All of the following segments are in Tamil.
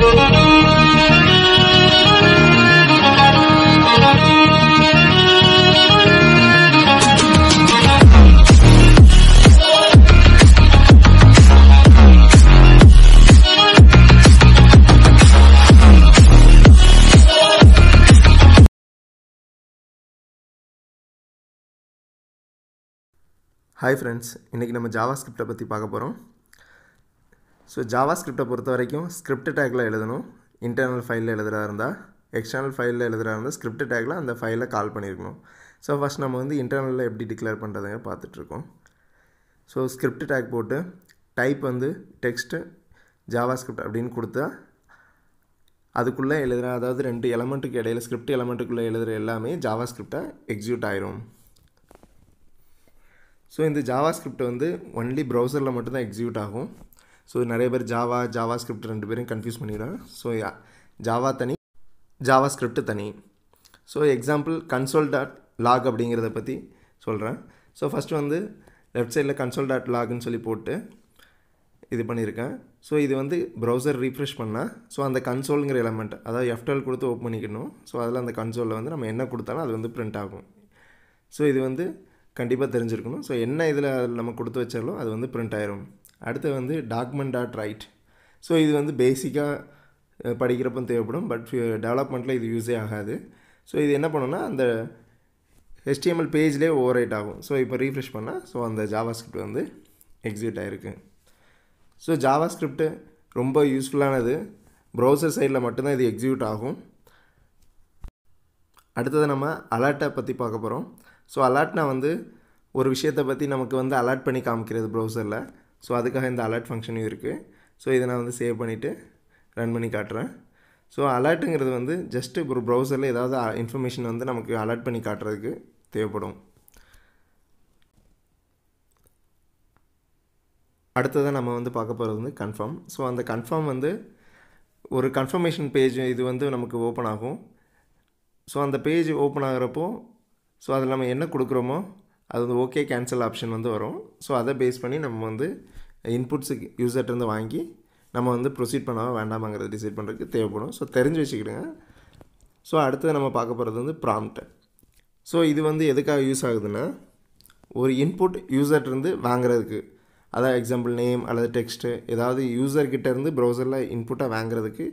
ஹாய் ஃப்ரெண்ட்ஸ் இன்றைக்கி நம்ம ஜாவா ஸ்கிரிப்டை பற்றி பார்க்க போகிறோம் ஸோ ஜாவா ஸ்கிரிப்டை பொறுத்த வரைக்கும் ஸ்கிரிப்ட் டேக்கில் எழுதணும் இன்டர்னல் ஃபைலில் எழுதுகிறா இருந்தால் எக்ஸ்டர்னல் ஃபைலில் எழுதுகிறா இருந்தால் ஸ்கிரிப்ட் டேக்கில் அந்த ஃபைலில் கால் பண்ணியிருக்கணும் ஸோ ஃபஸ்ட் நம்ம வந்து இன்டர்னலில் எப்படி டிக்ளேர் பண்ணுறதுங்க பார்த்துட்ருக்கோம் ஸோ ஸ்கிரிப்ட் டேக் போட்டு டைப் வந்து டெக்ஸ்ட்டு ஜாவா ஸ்கிரிப்ட் அப்படின்னு கொடுத்தா அதுக்குள்ளே எழுதுகிற அதாவது ரெண்டு எலமெண்ட்டுக்கு இடையில் ஸ்கிரிப்ட் எலமெண்ட்டுக்குள்ளே எழுதுகிற எல்லாமே ஜாவா ஸ்கிரிப்டை எக்ஸிக்யூட் ஆயிரும் ஸோ இந்த ஜாவா ஸ்கிரிப்ட் வந்து ஒன்லி ப்ரௌசரில் மட்டும்தான் எக்ஸிக்யூட் ஆகும் ஸோ நிறைய பேர் ஜாவா ஜாவா ஸ்கிரிப்ட் ரெண்டு பேரும் கன்ஃபியூஸ் பண்ணிடுறாங்க ஸோ ஜாவா தனி ஜாவா ஸ்கிரிப்ட் தனி so example console dot log அப்படிங்கிறத பற்றி சொல்கிறேன் ஸோ ஃபஸ்ட்டு வந்து லெஃப்ட் சைடில் கன்சோல் டாட் லாக்னு சொல்லி போட்டு இது பண்ணியிருக்கேன் ஸோ இது வந்து ப்ரௌசர் ரீஃப்ரெஷ் பண்ணால் ஸோ அந்த கன்சோலுங்கிற எலமெண்ட் அதாவது எஃப்டல் கொடுத்து ஓப்பன் பண்ணிக்கணும் ஸோ அதில் அந்த கன்சோலில் வந்து நம்ம என்ன கொடுத்தாலும் அது வந்து ப்ரிண்ட் ஆகும் ஸோ இது வந்து கண்டிப்பாக தெரிஞ்சிருக்கணும் ஸோ என்ன இதில் அதில் நம்ம கொடுத்து வச்சாலும் அது வந்து பிரிண்ட் ஆயிரும் அடுத்து வந்து டாக்குமெண்ட் டாட் ரைட் ஸோ இது வந்து பேசிக்காக படிக்கிறப்ப தேவைப்படும் பட் டெவலப்மெண்ட்டில் uh, இது யூஸே ஆகாது ஸோ இது என்ன பண்ணுன்னா அந்த ஹெச்டிஎம்எல் பேஜ்லேயே ஓவரைட் ஆகும் ஸோ இப்போ ரீஃப்ரெஷ் பண்ணால் ஸோ அந்த ஜாவா ஸ்கிரிப்ட் வந்து எக்ஸிக்யூட் ஆகிருக்கு ஸோ ஜாவா ஸ்கிரிப்ட்டு ரொம்ப யூஸ்ஃபுல்லானது ப்ரௌசர் சைடில் மட்டும்தான் இது எக்ஸிக்யூட் ஆகும் அடுத்தது நம்ம அலர்ட்டை பற்றி பார்க்க போகிறோம் ஸோ அலர்ட்னா வந்து ஒரு விஷயத்தை பற்றி நமக்கு வந்து அலர்ட் பண்ணி காமிக்கிறது ப்ரௌசரில் ஸோ அதுக்காக இந்த அலர்ட் ஃபங்க்ஷனும் இருக்குது ஸோ இதை நான் வந்து சேவ் பண்ணிவிட்டு ரன் பண்ணி காட்டுறேன் ஸோ அலர்ட்டுங்கிறது வந்து ஜஸ்ட்டு ஒரு ப்ரௌசரில் ஏதாவது இன்ஃபர்மேஷன் வந்து நமக்கு அலர்ட் பண்ணி காட்டுறதுக்கு தேவைப்படும் அடுத்ததாக நம்ம வந்து பார்க்க போகிறது வந்து கன்ஃபார்ம் ஸோ அந்த கன்ஃபார்ம் வந்து ஒரு கன்ஃபர்மேஷன் பேஜ் இது வந்து நமக்கு ஓப்பன் ஆகும் ஸோ அந்த பேஜ் ஓப்பன் ஆகிறப்போ ஸோ அதில் நம்ம என்ன கொடுக்குறோமோ அது வந்து ஓகே கேன்சல் ஆப்ஷன் வந்து வரும் ஸோ அதை பேஸ் பண்ணி நம்ம வந்து இன்புட்ஸுக்கு யூசர்கிட்டருந்து வாங்கி நம்ம வந்து ப்ரொசீட் பண்ணாமல் வேண்டாமாங்கிறத டிசைட் பண்ணுறதுக்கு தேவைப்படும் ஸோ தெரிஞ்சு வச்சுக்கிடுங்க ஸோ அடுத்தது நம்ம பார்க்க போகிறது வந்து ப்ராம்ப்ட் ஸோ இது வந்து எதுக்காக யூஸ் ஆகுதுன்னா ஒரு இன்புட் இருந்து வாங்குறதுக்கு அதாவது எக்ஸாம்பிள் நேம் அல்லது டெக்ஸ்ட்டு ஏதாவது யூசர்கிட்டேருந்து ப்ரௌசரில் இன்புட்டாக வாங்குறதுக்கு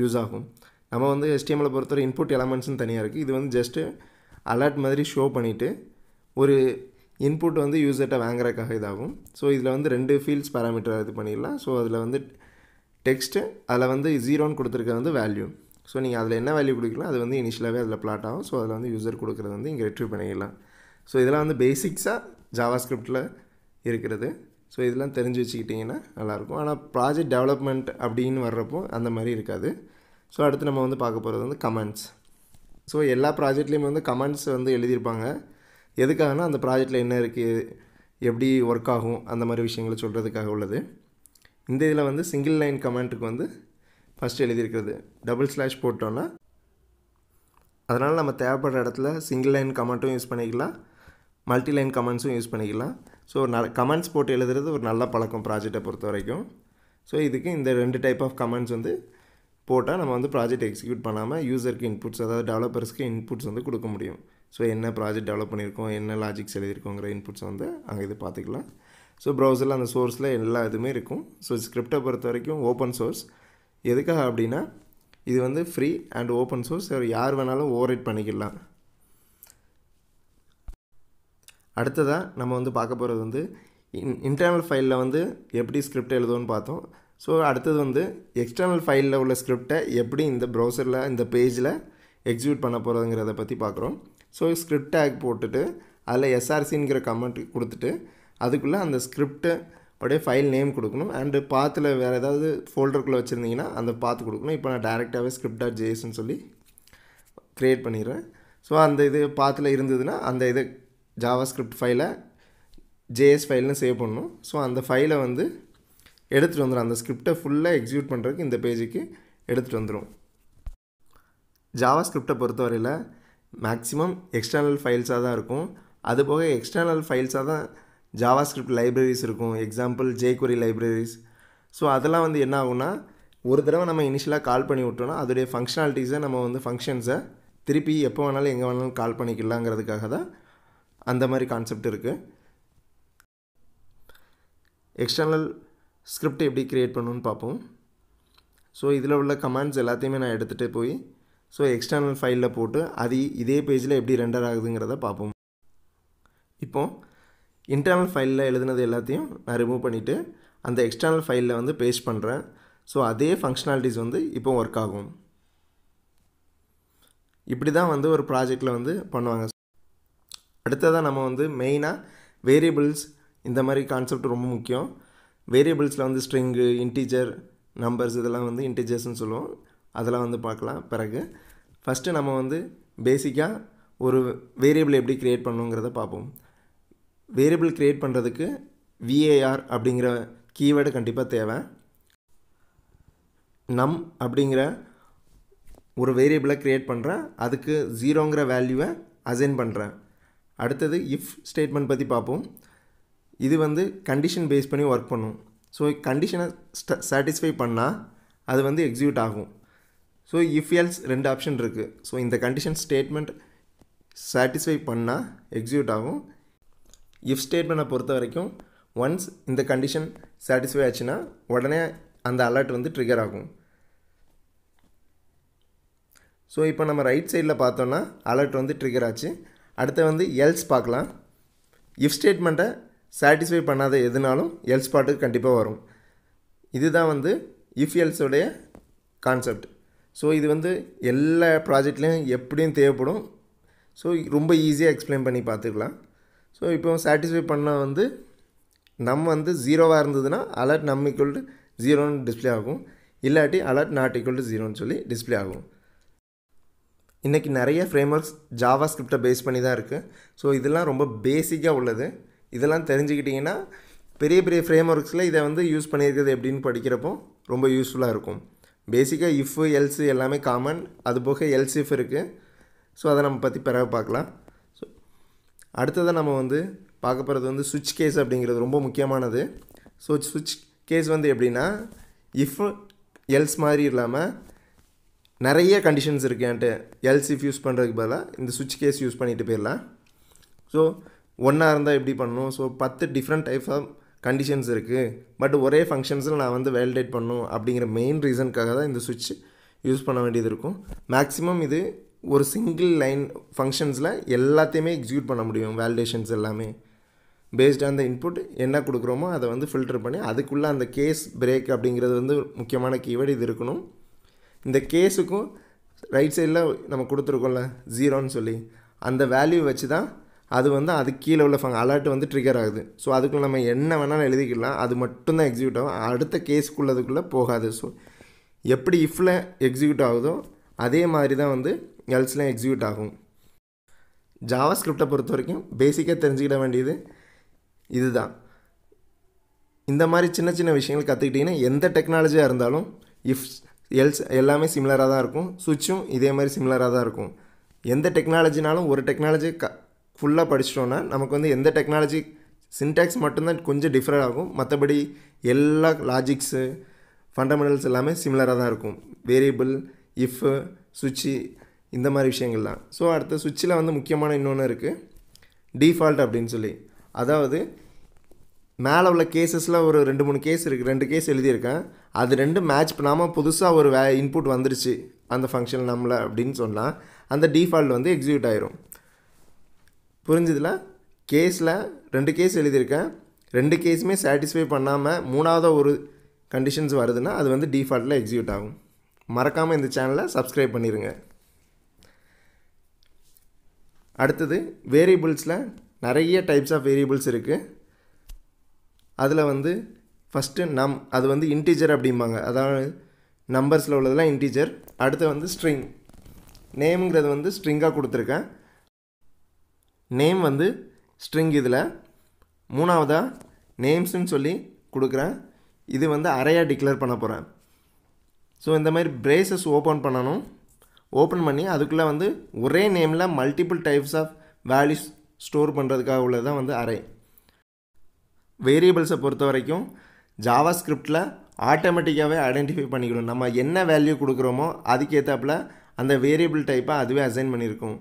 யூஸ் ஆகும் நம்ம வந்து எஸ்டிஎம்மில் பொறுத்தவரை இன்புட் எலமெண்ட்ஸ்னு தனியாக இருக்குது இது வந்து ஜஸ்ட்டு அலர்ட் மாதிரி ஷோ பண்ணிவிட்டு ஒரு இன்புட் வந்து யூசர்கிட்ட வாங்குறதுக்காக இதாகும் ஸோ இதில் வந்து ரெண்டு ஃபீல்ட்ஸ் பேராமீட்டர் இது பண்ணிடலாம் ஸோ அதில் வந்து டெக்ஸ்ட்டு அதில் வந்து ஜீரோன்னு கொடுத்துருக்க வந்து வேல்யூ ஸோ நீங்கள் அதில் என்ன வேல்யூ கொடுக்கலாம் அது வந்து இனிஷியலாகவே அதில் பிளாட் ஆகும் ஸோ அதில் வந்து யூசர் கொடுக்குறது வந்து இங்கே ரெட்ரீவ் பண்ணிக்கலாம் ஸோ இதெல்லாம் வந்து பேசிக்ஸாக ஸ்கிரிப்டில் இருக்கிறது ஸோ இதெல்லாம் தெரிஞ்சு வச்சுக்கிட்டிங்கன்னா நல்லாயிருக்கும் ஆனால் ப்ராஜெக்ட் டெவலப்மெண்ட் அப்படின்னு வர்றப்போ அந்த மாதிரி இருக்காது ஸோ அடுத்து நம்ம வந்து பார்க்க போகிறது வந்து கமெண்ட்ஸ் ஸோ எல்லா ப்ராஜெக்ட்லேயுமே வந்து கமெண்ட்ஸ் வந்து எழுதியிருப்பாங்க எதுக்காகனா அந்த ப்ராஜெக்டில் என்ன இருக்குது எப்படி ஒர்க் ஆகும் அந்த மாதிரி விஷயங்களை சொல்கிறதுக்காக உள்ளது இந்த இதில் வந்து சிங்கிள் லைன் கமெண்ட்டுக்கு வந்து ஃபஸ்ட் எழுதியிருக்கிறது டபுள் ஸ்லாஷ் போட்டோன்னா அதனால் நம்ம தேவைப்படுற இடத்துல சிங்கிள் லைன் கமெண்ட்டும் யூஸ் பண்ணிக்கலாம் மல்டி லைன் கமெண்ட்ஸும் யூஸ் பண்ணிக்கலாம் ஸோ ந கமெண்ட்ஸ் போட்டு எழுதுறது ஒரு நல்ல பழக்கம் ப்ராஜெக்டை பொறுத்த வரைக்கும் ஸோ இதுக்கு இந்த ரெண்டு டைப் ஆஃப் கமெண்ட்ஸ் வந்து போட்டால் நம்ம வந்து ப்ராஜெக்ட் எக்ஸிக்யூட் பண்ணாமல் யூசருக்கு இன்புட்ஸ் அதாவது டெவலப்பர்ஸ்க்கு இன்புட்ஸ் வந்து கொடுக்க முடியும் ஸோ என்ன ப்ராஜெக்ட் டெவலப் பண்ணியிருக்கோம் என்ன லாஜிக்ஸ் எழுதியிருக்கோங்கிற இன்புட்ஸ் வந்து அங்கே இது பார்த்துக்கலாம் ஸோ ப்ரௌசரில் அந்த சோர்ஸில் எல்லா இதுவுமே இருக்கும் ஸோ ஸ்கிரிப்டை பொறுத்த வரைக்கும் ஓப்பன் சோர்ஸ் எதுக்காக அப்படின்னா இது வந்து ஃப்ரீ அண்ட் ஓப்பன் சோர்ஸ் யார் வேணாலும் ஓவரைட் பண்ணிக்கலாம் அடுத்ததாக நம்ம வந்து பார்க்க போகிறது வந்து இன் இன்டர்னல் ஃபைலில் வந்து எப்படி ஸ்கிரிப்ட் எழுதுவோம்னு பார்த்தோம் ஸோ அடுத்தது வந்து எக்ஸ்டர்னல் ஃபைலில் உள்ள ஸ்கிரிப்டை எப்படி இந்த ப்ரௌசரில் இந்த பேஜில் எக்ஸிக்யூட் பண்ண போகிறதுங்கிறத பற்றி பார்க்குறோம் ஸோ ஸ்கிரிப்ட் டேக் போட்டுட்டு அதில் எஸ்ஆர்சிங்கிற கமெண்ட் கொடுத்துட்டு அதுக்குள்ளே அந்த ஸ்கிரிப்ட்டு அப்படியே ஃபைல் நேம் கொடுக்கணும் அண்டு பாத்தில் வேறு ஏதாவது ஃபோல்டருக்குள்ளே வச்சுருந்தீங்கன்னா அந்த பார்த்து கொடுக்கணும் இப்போ நான் டேரெக்டாகவே ஸ்கிரிப்ட் டாட் சொல்லி க்ரியேட் பண்ணிடுறேன் ஸோ அந்த இது பாத்தில் இருந்ததுன்னா அந்த இது ஜாவா ஸ்கிரிப்ட் ஃபைலை ஜேஎஸ் ஃபைல்னு சேவ் பண்ணணும் ஸோ அந்த ஃபைலை வந்து எடுத்துகிட்டு வந்துடும் அந்த ஸ்கிரிப்டை ஃபுல்லாக எக்ஸிக்யூட் பண்ணுறதுக்கு இந்த பேஜுக்கு எடுத்துகிட்டு வந்துடும் ஜாவா ஸ்கிரிப்டை பொறுத்தவரையில் மேக்ஸிமம் எக்ஸ்டர்னல் ஃபைல்ஸாக தான் இருக்கும் அது போக எக்ஸ்டர்னல் ஃபைல்ஸாக தான் ஜாவா ஸ்கிரிப்ட் லைப்ரரிஸ் இருக்கும் எக்ஸாம்பிள் ஜேகுரி லைப்ரரிஸ் ஸோ அதெல்லாம் வந்து என்ன ஆகும்னா ஒரு தடவை நம்ம இனிஷியலாக கால் பண்ணி விட்டோம்னா அதோடைய ஃபங்க்ஷனாலிட்டிஸை நம்ம வந்து ஃபங்க்ஷன்ஸை திருப்பி எப்போ வேணாலும் எங்கே வேணாலும் கால் பண்ணிக்கலாங்கிறதுக்காக தான் அந்த மாதிரி கான்செப்ட் இருக்குது எக்ஸ்டர்னல் ஸ்கிரிப்ட் எப்படி க்ரியேட் பண்ணணுன்னு பார்ப்போம் ஸோ இதில் உள்ள கமாண்ட்ஸ் எல்லாத்தையுமே நான் எடுத்துகிட்டு போய் ஸோ எக்ஸ்டர்னல் ஃபைலில் போட்டு அது இதே பேஜில் எப்படி ரெண்டர் ஆகுதுங்கிறத பார்ப்போம் இப்போது இன்டர்னல் ஃபைலில் எழுதுனது எல்லாத்தையும் நான் ரிமூவ் பண்ணிவிட்டு அந்த எக்ஸ்டர்னல் ஃபைலில் வந்து பேஸ்ட் பண்ணுறேன் ஸோ அதே ஃபங்க்ஷனாலிட்டிஸ் வந்து இப்போ ஒர்க் ஆகும் இப்படி தான் வந்து ஒரு ப்ராஜெக்டில் வந்து பண்ணுவாங்க அடுத்ததாக நம்ம வந்து மெயினாக வேரியபிள்ஸ் இந்த மாதிரி கான்செப்ட் ரொம்ப முக்கியம் வேரியபிள்ஸில் வந்து ஸ்ட்ரிங்கு இன்டீஜர் நம்பர்ஸ் இதெல்லாம் வந்து இன்டீஜர்ஸ்னு சொல்லுவோம் அதெல்லாம் வந்து பார்க்கலாம் பிறகு ஃபஸ்ட்டு நம்ம வந்து பேசிக்காக ஒரு வேரியபிள் எப்படி க்ரியேட் பண்ணுங்கிறத பார்ப்போம் வேரியபிள் க்ரியேட் பண்ணுறதுக்கு விஏஆர் அப்படிங்கிற கீவேர்டு கண்டிப்பாக தேவை நம் அப்படிங்கிற ஒரு வேரியபிளை க்ரியேட் பண்ணுறேன் அதுக்கு ஜீரோங்கிற வேல்யூவை அசைன் பண்ணுறேன் அடுத்தது இஃப் ஸ்டேட்மெண்ட் பற்றி பார்ப்போம் இது வந்து கண்டிஷன் பேஸ் பண்ணி ஒர்க் பண்ணும் ஸோ கண்டிஷனை சாட்டிஸ்ஃபை பண்ணால் அது வந்து எக்ஸிக்யூட் ஆகும் ஸோ இஃப் எல்ஸ் ரெண்டு ஆப்ஷன் இருக்குது ஸோ இந்த கண்டிஷன் ஸ்டேட்மெண்ட் சாட்டிஸ்ஃபை பண்ணால் எக்ஸிக்யூட் ஆகும் இஃப் ஸ்டேட்மெண்ட்டை பொறுத்த வரைக்கும் ஒன்ஸ் இந்த கண்டிஷன் சாட்டிஸ்ஃபை ஆச்சுன்னா உடனே அந்த அலர்ட் வந்து ட்ரிகர் ஆகும் ஸோ இப்போ நம்ம ரைட் சைடில் பார்த்தோன்னா அலர்ட் வந்து ட்ரிகர் ஆச்சு அடுத்து வந்து எல்ஸ் பார்க்கலாம் இஃப் ஸ்டேட்மெண்ட்டை சாட்டிஸ்ஃபை பண்ணாத எதுனாலும் எல்ஸ் பாட்டுக்கு கண்டிப்பாக வரும் இதுதான் வந்து இஃப் எல்ஸோடைய கான்செப்ட் ஸோ இது வந்து எல்லா ப்ராஜெக்ட்லேயும் எப்படியும் தேவைப்படும் ஸோ ரொம்ப ஈஸியாக எக்ஸ்பிளைன் பண்ணி பார்த்துக்கலாம் ஸோ இப்போ சாட்டிஸ்ஃபை பண்ணால் வந்து நம்ம வந்து ஜீரோவாக இருந்ததுன்னா அலர்ட் நம் டு ஜீரோன்னு டிஸ்பிளே ஆகும் இல்லாட்டி அலர்ட் நாட் ஈக்குவல் டு ஜீரோன்னு சொல்லி டிஸ்பிளே ஆகும் இன்றைக்கி நிறைய ஃப்ரேம் ஒர்க்ஸ் ஜாவா ஸ்கிரிப்டை பேஸ் பண்ணி தான் இருக்குது ஸோ இதெல்லாம் ரொம்ப பேசிக்காக உள்ளது இதெல்லாம் தெரிஞ்சுக்கிட்டிங்கன்னா பெரிய பெரிய ஃப்ரேம் ஒர்க்ஸில் இதை வந்து யூஸ் பண்ணியிருக்கிறது எப்படின்னு படிக்கிறப்போ ரொம்ப யூஸ்ஃபுல்லாக இருக்கும் பேசிக்காக இஃப்பு எல்ஸு எல்லாமே காமன் அது போக இஃப் இருக்குது ஸோ அதை நம்ம பற்றி பிறகு பார்க்கலாம் ஸோ அடுத்ததாக நம்ம வந்து பார்க்க போகிறது வந்து சுவிட்ச் கேஸ் அப்படிங்கிறது ரொம்ப முக்கியமானது ஸோ சுவிட்ச் கேஸ் வந்து எப்படின்னா இஃப் எல்ஸ் மாதிரி இல்லாமல் நிறைய கண்டிஷன்ஸ் எல்ஸ் இஃப் யூஸ் பண்ணுறதுக்கு பதிலாக இந்த சுவிட்ச் கேஸ் யூஸ் பண்ணிட்டு போயிடலாம் ஸோ ஒன்றா இருந்தால் எப்படி பண்ணணும் ஸோ பத்து டிஃப்ரெண்ட் டைப்ஸ் ஆஃப் கண்டிஷன்ஸ் இருக்குது பட் ஒரே ஃபங்க்ஷன்ஸில் நான் வந்து வேலிடேட் பண்ணும் அப்படிங்கிற மெயின் ரீசனுக்காக தான் இந்த சுவிட்ச் யூஸ் பண்ண வேண்டியது இருக்கும் மேக்ஸிமம் இது ஒரு சிங்கிள் லைன் ஃபங்க்ஷன்ஸில் எல்லாத்தையுமே எக்ஸிக்யூட் பண்ண முடியும் வேலிடேஷன்ஸ் எல்லாமே பேஸ்ட் ஆன் த இன்புட் என்ன கொடுக்குறோமோ அதை வந்து ஃபில்டர் பண்ணி அதுக்குள்ளே அந்த கேஸ் பிரேக் அப்படிங்கிறது வந்து முக்கியமான கீவேர்டு இது இருக்கணும் இந்த கேஸுக்கும் ரைட் சைடில் நம்ம கொடுத்துருக்கோம்ல ஜீரோன்னு சொல்லி அந்த வேல்யூ வச்சு தான் அது வந்து அது கீழே உள்ள ஃபங்க் அலர்ட் வந்து ட்ரிகர் ஆகுது ஸோ அதுக்குள்ளே நம்ம என்ன வேணாலும் எழுதிக்கலாம் அது மட்டும்தான் எக்ஸிக்யூட் ஆகும் அடுத்த கேஸுக்குள்ளதுக்குள்ளே போகாது ஸோ எப்படி இஃப்பில் எக்ஸிக்யூட் ஆகுதோ அதே மாதிரி தான் வந்து எல்ஸ்லாம் எக்ஸிக்யூட் ஆகும் ஜாவா ஸ்கிரிப்டை பொறுத்த வரைக்கும் பேசிக்காக தெரிஞ்சுக்கிட வேண்டியது இதுதான் இந்த மாதிரி சின்ன சின்ன விஷயங்கள் கற்றுக்கிட்டிங்கன்னா எந்த டெக்னாலஜியாக இருந்தாலும் இஃப் எல்ஸ் எல்லாமே சிமிலராக தான் இருக்கும் சுவிட்சும் இதே மாதிரி சிமிலராக தான் இருக்கும் எந்த டெக்னாலஜினாலும் ஒரு டெக்னாலஜி க ஃபுல்லாக படிச்சிட்டோன்னா நமக்கு வந்து எந்த டெக்னாலஜி சின்டாக்ஸ் மட்டும்தான் கொஞ்சம் டிஃப்ரெண்ட் ஆகும் மற்றபடி எல்லா லாஜிக்ஸு ஃபண்டமெண்டல்ஸ் எல்லாமே சிமிலராக தான் இருக்கும் வேரியபிள் இஃப்பு சுவிட்சு இந்த மாதிரி விஷயங்கள் தான் ஸோ அடுத்த சுவிட்சில் வந்து முக்கியமான இன்னொன்று இருக்குது டிஃபால்ட் அப்படின்னு சொல்லி அதாவது மேலே உள்ள கேசஸில் ஒரு ரெண்டு மூணு கேஸ் இருக்குது ரெண்டு கேஸ் எழுதியிருக்கேன் அது ரெண்டு மேட்ச் பண்ணாமல் புதுசாக ஒரு வே இன்புட் வந்துருச்சு அந்த ஃபங்க்ஷன் நம்மளை அப்படின்னு சொன்னால் அந்த டிஃபால்ட் வந்து எக்ஸிக்யூட் ஆயிரும் புரிஞ்சுதுல கேஸில் ரெண்டு கேஸ் எழுதியிருக்கேன் ரெண்டு கேஸுமே சாட்டிஸ்ஃபை பண்ணாமல் மூணாவது ஒரு கண்டிஷன்ஸ் வருதுன்னா அது வந்து டிஃபால்ட்டில் எக்ஸிக்யூட் ஆகும் மறக்காமல் இந்த சேனலை சப்ஸ்கிரைப் பண்ணிடுங்க அடுத்தது வேரியபிள்ஸில் நிறைய டைப்ஸ் ஆஃப் வேரியபிள்ஸ் இருக்குது அதில் வந்து ஃபஸ்ட்டு நம் அது வந்து இன்டீஜர் அப்படிம்பாங்க அதாவது நம்பர்ஸில் உள்ளதெல்லாம் இன்டீஜர் அடுத்து வந்து ஸ்ட்ரிங் நேமுங்கிறது வந்து ஸ்ட்ரிங்காக கொடுத்துருக்கேன் நேம் வந்து ஸ்ட்ரிங் இதில் மூணாவதாக நேம்ஸ்னு சொல்லி கொடுக்குறேன் இது வந்து அறையாக டிக்ளேர் பண்ண போகிறேன் ஸோ இந்த மாதிரி பிரேசஸ் ஓப்பன் பண்ணணும் ஓப்பன் பண்ணி அதுக்குள்ளே வந்து ஒரே நேமில் multiple types of values store பண்ணுறதுக்காக உள்ளது தான் வந்து அரை வேரியபிள்ஸை பொறுத்த வரைக்கும் ஜாவா ஸ்கிரிப்டில் ஆட்டோமேட்டிக்காகவே ஐடென்டிஃபை பண்ணிக்கணும் நம்ம என்ன வேல்யூ கொடுக்குறோமோ அதுக்கேற்றாப்புல அந்த வேரியபிள் டைப்பாக அதுவே அசைன் பண்ணியிருக்கும்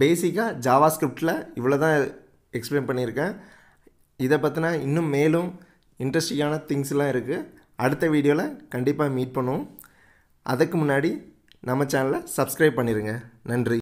பேசிக்காக ஜாவா ஸ்கிரிப்டில் இவ்வளோ தான் எக்ஸ்பிளைன் பண்ணியிருக்கேன் இதை பற்றினா இன்னும் மேலும் இன்ட்ரெஸ்டிங்கான திங்ஸ்லாம் இருக்குது அடுத்த வீடியோவில் கண்டிப்பாக மீட் பண்ணுவோம் அதுக்கு முன்னாடி நம்ம சேனலை சப்ஸ்கிரைப் பண்ணிடுங்க நன்றி